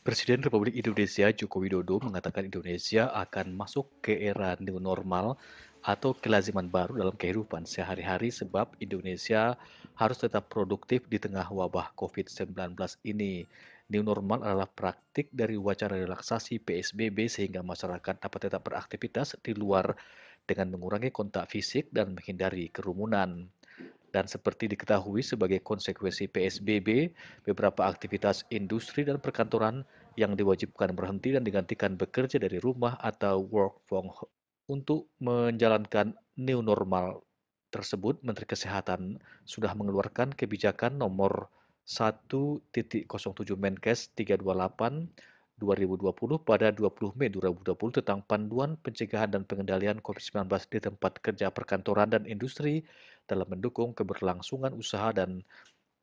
Presiden Republik Indonesia Joko Widodo mengatakan Indonesia akan masuk ke era new normal atau kelaziman baru dalam kehidupan sehari-hari sebab Indonesia harus tetap produktif di tengah wabah COVID-19 ini. New normal adalah praktik dari wacana relaksasi PSBB sehingga masyarakat dapat tetap beraktivitas di luar dengan mengurangi kontak fisik dan menghindari kerumunan. Dan seperti diketahui sebagai konsekuensi PSBB, beberapa aktivitas industri dan perkantoran yang diwajibkan berhenti dan digantikan bekerja dari rumah atau work from home untuk menjalankan new normal tersebut, Menteri Kesehatan sudah mengeluarkan kebijakan nomor 1.07 Menkes 328 2020 pada 20 Mei 2020 tentang panduan pencegahan dan pengendalian COVID-19 di tempat kerja perkantoran dan industri dalam mendukung keberlangsungan usaha dan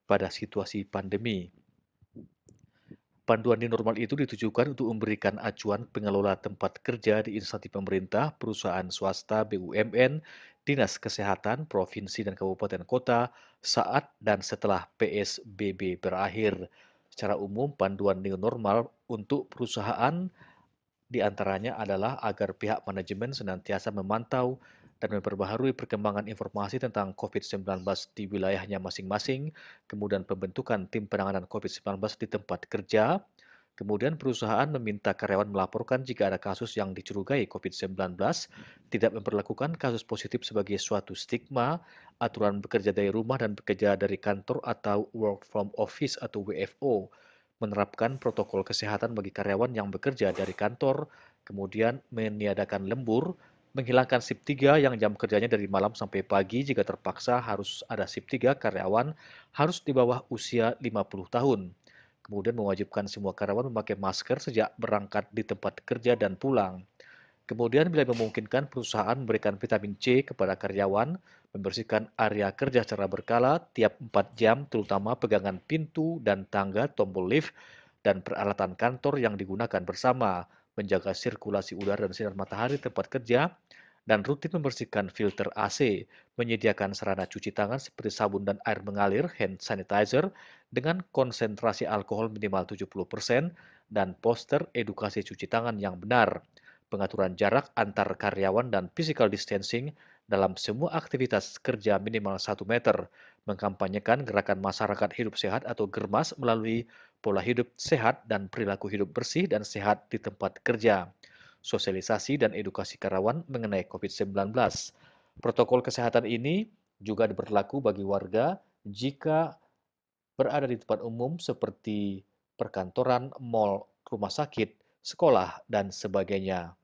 pada situasi pandemi. Panduan di normal itu ditujukan untuk memberikan acuan pengelola tempat kerja di instansi pemerintah, perusahaan swasta, BUMN, dinas kesehatan, provinsi dan kabupaten kota saat dan setelah PSBB berakhir secara umum panduan new normal untuk perusahaan diantaranya adalah agar pihak manajemen senantiasa memantau dan memperbaharui perkembangan informasi tentang COVID-19 di wilayahnya masing-masing, kemudian pembentukan tim penanganan COVID-19 di tempat kerja, Kemudian perusahaan meminta karyawan melaporkan jika ada kasus yang dicurigai COVID-19, tidak memperlakukan kasus positif sebagai suatu stigma, aturan bekerja dari rumah dan bekerja dari kantor atau work from office atau WFO, menerapkan protokol kesehatan bagi karyawan yang bekerja dari kantor, kemudian meniadakan lembur, menghilangkan sip 3 yang jam kerjanya dari malam sampai pagi jika terpaksa harus ada sip 3 karyawan harus di bawah usia 50 tahun kemudian mewajibkan semua karyawan memakai masker sejak berangkat di tempat kerja dan pulang. Kemudian bila memungkinkan perusahaan memberikan vitamin C kepada karyawan, membersihkan area kerja secara berkala tiap 4 jam terutama pegangan pintu dan tangga tombol lift dan peralatan kantor yang digunakan bersama, menjaga sirkulasi udara dan sinar matahari tempat kerja, dan rutin membersihkan filter AC, menyediakan sarana cuci tangan seperti sabun dan air mengalir, hand sanitizer, dengan konsentrasi alkohol minimal 70%, dan poster edukasi cuci tangan yang benar, pengaturan jarak antar karyawan dan physical distancing dalam semua aktivitas kerja minimal 1 meter, mengkampanyekan gerakan masyarakat hidup sehat atau germas melalui pola hidup sehat dan perilaku hidup bersih dan sehat di tempat kerja sosialisasi dan edukasi karyawan mengenai COVID-19. Protokol kesehatan ini juga berlaku bagi warga jika berada di tempat umum seperti perkantoran, mal, rumah sakit, sekolah, dan sebagainya.